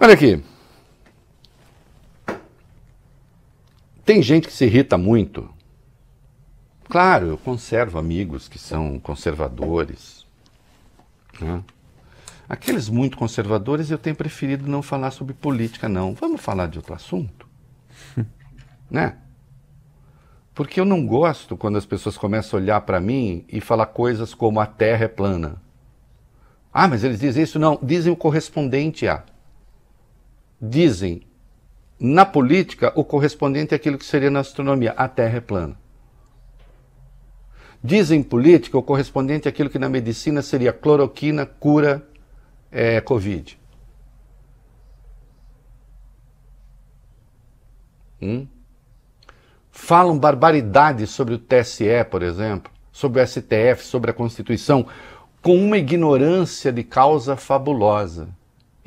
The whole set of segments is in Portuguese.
Olha aqui. Tem gente que se irrita muito. Claro, eu conservo amigos que são conservadores. Né? Aqueles muito conservadores eu tenho preferido não falar sobre política, não. Vamos falar de outro assunto? né? Porque eu não gosto quando as pessoas começam a olhar para mim e falar coisas como a terra é plana. Ah, mas eles dizem isso? Não, dizem o correspondente a dizem na política o correspondente àquilo é que seria na astronomia: a Terra é plana. Dizem política o correspondente àquilo é que na medicina seria cloroquina cura é, Covid. Hum? Falam barbaridades sobre o TSE, por exemplo, sobre o STF, sobre a Constituição, com uma ignorância de causa fabulosa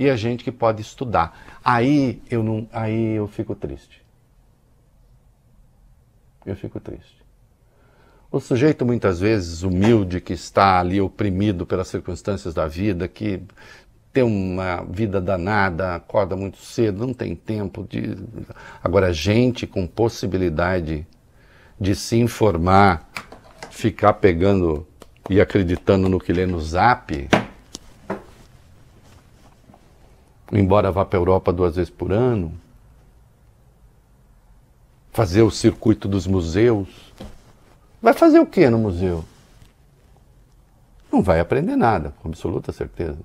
e a gente que pode estudar. Aí eu não, aí eu fico triste. Eu fico triste. O sujeito muitas vezes humilde que está ali oprimido pelas circunstâncias da vida, que tem uma vida danada, acorda muito cedo, não tem tempo de agora gente com possibilidade de se informar, ficar pegando e acreditando no que lê no Zap, embora vá para a Europa duas vezes por ano, fazer o circuito dos museus. Vai fazer o que no museu? Não vai aprender nada, com absoluta certeza.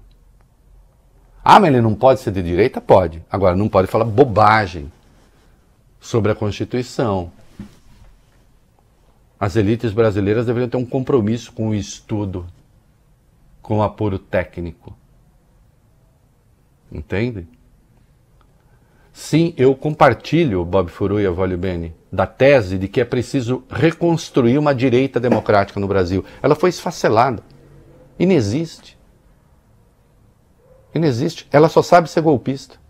Ah, mas ele não pode ser de direita? Pode. Agora, não pode falar bobagem sobre a Constituição. As elites brasileiras deveriam ter um compromisso com o estudo, com o apuro técnico. Entende? Sim, eu compartilho, Bob Furuia, Vale Bene, da tese de que é preciso reconstruir uma direita democrática no Brasil. Ela foi esfacelada. Inexiste. Inexiste. Ela só sabe ser golpista.